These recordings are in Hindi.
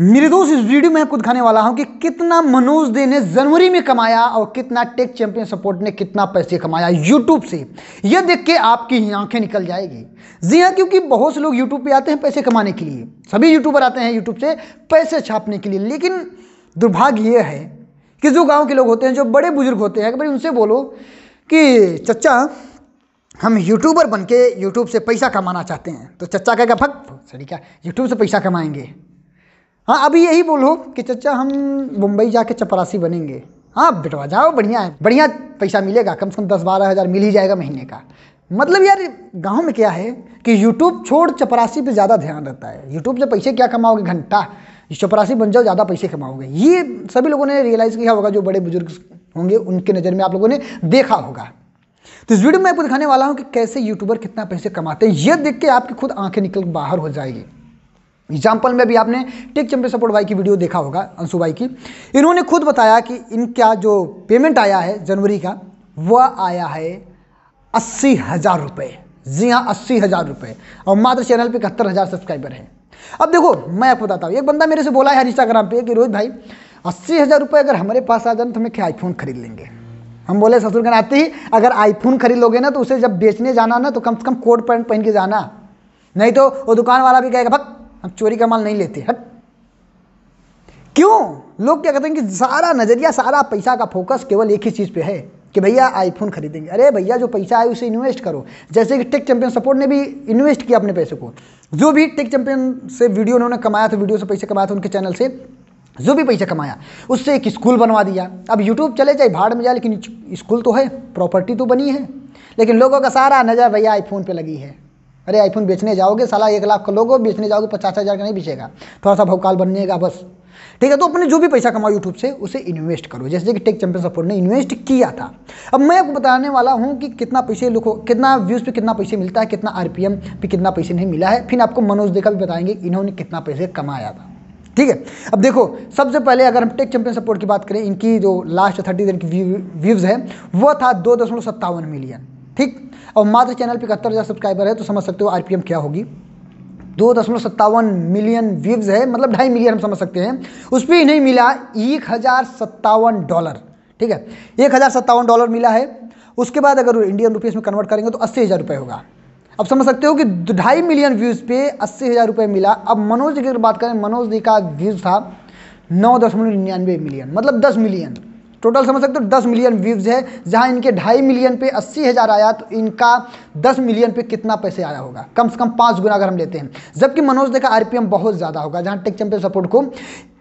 मेरे दोस्त इस वीडियो में आपको दिखाने वाला हूं कि कितना मनोज दे ने जनवरी में कमाया और कितना टेक चैंपियन सपोर्ट ने कितना पैसे कमाया यूट्यूब से यह देख के आपकी आंखें निकल जाएगी जी हाँ क्योंकि बहुत से लोग यूट्यूब पे आते हैं पैसे कमाने के लिए सभी यूट्यूबर आते हैं यूट्यूब से पैसे छापने के लिए लेकिन दुर्भाग्य यह है कि जो गाँव के लोग होते हैं जो बड़े बुजुर्ग होते हैं भाई उनसे बोलो कि चचा हम यूट्यूबर बन के यूट्यूब से पैसा कमाना चाहते हैं तो चचा कहेगा भक्त सर क्या यूट्यूब से पैसा कमाएंगे हाँ अभी यही बोलो कि चचा हम मुंबई जाके चपरासी बनेंगे हाँ बिटवा जाओ बढ़िया है बढ़िया पैसा मिलेगा कम से कम दस बारह हज़ार मिल ही जाएगा महीने का मतलब यार गांव में क्या है कि यूट्यूब छोड़ चपरासी पे ज़्यादा ध्यान रहता है यूट्यूब से पैसे क्या कमाओगे घंटा चपरासी बन जाओ ज़्यादा पैसे कमाओगे ये सभी लोगों ने रियलाइज़ किया होगा जो बड़े बुजुर्ग होंगे उनके नज़र में आप लोगों ने देखा होगा तो इस वीडियो में आपको दिखाने वाला हूँ कि कैसे यूट्यूबर कितना पैसे कमाते हैं ये देख के आपकी खुद आंखें निकल बाहर हो जाएगी एग्जाम्पल में भी आपने टेक चंपे सपोर्ट भाई की वीडियो देखा होगा अंशु भाई की इन्होंने खुद बताया कि इनका जो पेमेंट आया है जनवरी का वह आया है अस्सी हज़ार रुपये जी हाँ अस्सी हज़ार रुपये और मात्र चैनल पे इकहत्तर हज़ार सब्सक्राइबर हैं अब देखो मैं आपको बताता हूँ एक बंदा मेरे से बोला है इंस्टाग्राम पे कि रोहित भाई अस्सी हज़ार रुपये अगर हमारे पास आ जाए तो हम क्या आईफोन खरीद लेंगे हम बोले ससुर के नाते ही अगर आईफोन खरीद लोगे ना तो उसे जब बेचने जाना ना तो कम से कम कोट पैंट पहन के जाना नहीं तो वो दुकान वाला भी कहेगा भक्त हम चोरी का माल नहीं लेते हट क्यों लोग क्या कहते हैं कि सारा नज़रिया सारा पैसा का फोकस केवल एक ही चीज़ पे है कि भैया आईफोन खरीदेंगे अरे भैया जो पैसा है उसे इन्वेस्ट करो जैसे कि टेक चैंपियन सपोर्ट ने भी इन्वेस्ट किया अपने पैसे को जो भी टेक चैंपियन से वीडियो उन्होंने कमाया था वीडियो से पैसे कमाया था उनके चैनल से जो भी पैसा कमाया उससे एक स्कूल बनवा दिया अब यूट्यूब चले जाए भाड़ में जाए लेकिन स्कूल तो है प्रॉपर्टी तो बनी है लेकिन लोगों का सारा नज़र भैया आईफोन पर लगी है अरे आईफोन बेचने जाओगे साला एक लाख का लोगो बेचने जाओगे पचास हज़ार का नहीं बेचेगा थोड़ा सा भोकाल बनिएगा बस ठीक है तो अपने जो भी पैसा कमाओ यूट्यूब से उसे इन्वेस्ट करो जैसे कि टेक चैंपियन सपोर्ट ने इन्वेस्ट किया था अब मैं आपको बताने वाला हूँ कि कितना पैसे लोगों कितना व्यूज़ पे कितना पैसे मिलता है कितना आरपीएम पे कितना पैसे नहीं मिला है फिर आपको मनोज देखा भी बताएंगे इन्होंने कितना पैसे कमाया था ठीक है अब देखो सबसे पहले अगर हम टेक चैंपियन सपोर्ट की बात करें इनकी जो लास्ट थर्टी दिन की व्यूज़ है वह था दो मिलियन ठीक और मात्र चैनल पर इकहत्तर हज़ार सब्सक्राइबर है तो समझ सकते हो आरपीएम क्या होगी दो दशमलव सत्तावन मिलियन व्यूज है मतलब ढाई मिलियन हम समझ सकते हैं उस पर नहीं मिला एक हज़ार सत्तावन डॉलर ठीक है एक हज़ार सत्तावन डॉलर मिला है उसके बाद अगर इंडियन रुपीज़ में कन्वर्ट करेंगे तो अस्सी हज़ार रुपये होगा अब समझ सकते हो कि ढाई मिलियन व्यूज़ पे अस्सी हज़ार रुपये मिला अब मनोज जी की बात करें मनोज जी का व्यूज़ था नौ दशमलव निन्यानवे मिलियन मतलब दस मिलियन टोटल समझ सकते हो दस मिलियन व्यूज़ है जहाँ इनके ढाई मिलियन पे अस्सी हज़ार आया तो इनका दस मिलियन पे कितना पैसे आया होगा कम से कम पाँच गुना अगर हम लेते हैं जबकि मनोज देखा आरपीएम बहुत ज़्यादा होगा जहाँ टेक चैंपियन सपोर्ट को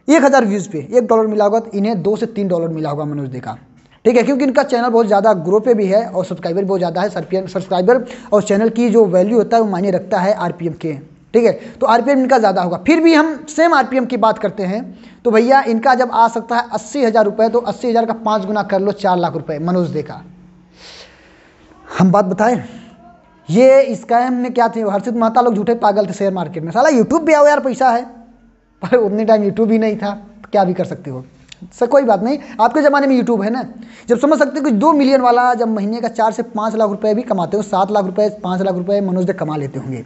एक हज़ार व्यूज़ पे एक डॉलर मिला होगा तो इन्हें दो से तीन डॉलर मिला होगा मनोज देखा ठीक है क्योंकि इनका चैनल बहुत ज़्यादा ग्रो पे भी है और सब्सक्राइबर बहुत ज़्यादा है सब्सक्राइबर और चैनल की जो वैल्यू होता है वो मायने रखता है आरपीएम के ठीक है तो आरपीएम इनका ज़्यादा होगा फिर भी हम सेम आरपीएम की बात करते हैं तो भैया इनका जब आ सकता है अस्सी हज़ार रुपये तो अस्सी हज़ार का पाँच गुना कर लो चार लाख रुपए मनोज देखा हम बात बताएं ये इसका में क्या थे हर्षित महता लोग झूठे पागल थे शेयर मार्केट में साला यूट्यूब भी आओ यार पैसा है पर उतने टाइम यूट्यूब ही नहीं था तो क्या भी कर सकते हो सर कोई बात नहीं आपके ज़माने में यूट्यूब है ना जब समझ सकते हो कि दो मिलियन वाला जब महीने का चार से पाँच लाख रुपए भी कमाते हो सात लाख रुपए पाँच लाख रुपए मनोज दे कमा लेते होंगे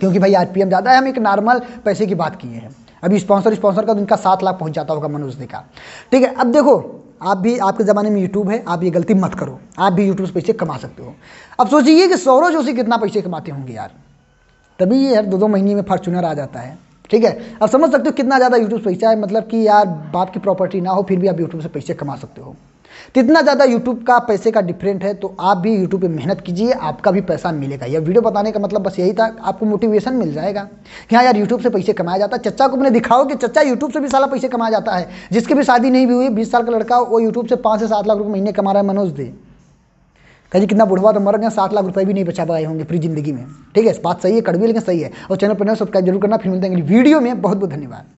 क्योंकि भाई आरपीएम ज़्यादा है हम एक नॉर्मल पैसे की बात किए हैं अभी स्पॉन्सर स्पॉन्सर का तो इनका सात लाख पहुंच जाता होगा मनोज दिखा ठीक है अब देखो आप भी आपके ज़माने में यूट्यूब है आप ये गलती मत करो आप भी यूट्यूब से पैसे कमा सकते हो अब सोचिए कि सौरव जोशी कितना पैसे कमाते होंगे यार तभी ये यार दो दो महीने में फॉर्चूनर आ जाता है ठीक है अब समझ सकते हो कितना ज़्यादा यूट्यूब से पैसा है मतलब कि यार बाप की प्रॉपर्टी ना हो फिर भी आप यूट्यूब से पैसे कमा सकते हो कितना ज़्यादा यूट्यूब का पैसे का डिफरेंट है तो आप भी यूट्यूब पे मेहनत कीजिए आपका भी पैसा मिलेगा यह वीडियो बताने का मतलब बस यही था आपको मोटिवेशन मिल जाएगा कि हाँ यार यूट्यूब से पैसे कमाया जाता है चचा को अपने दिखाओ कि चचा यूट्यूब से भी साला पैसे कमाया जाता है जिसकी भी शादी नहीं भी हुई बीस साल का लड़का वो यूट्यूब से पाँच से सात लाख रुपये महीने कमा रहा है मनोज दे कहीं कितना बुढ़वा तो मर गया सात लाख रुपए भी नहीं बचा पाए होंगे पूरी जिंदगी में ठीक है बात सही है कड़वी लेकिन सही है और चैनल पर नया सब्सक्राइब जरूर करना फिर मिलते हैं वीडियो में बहुत बहुत धन्यवाद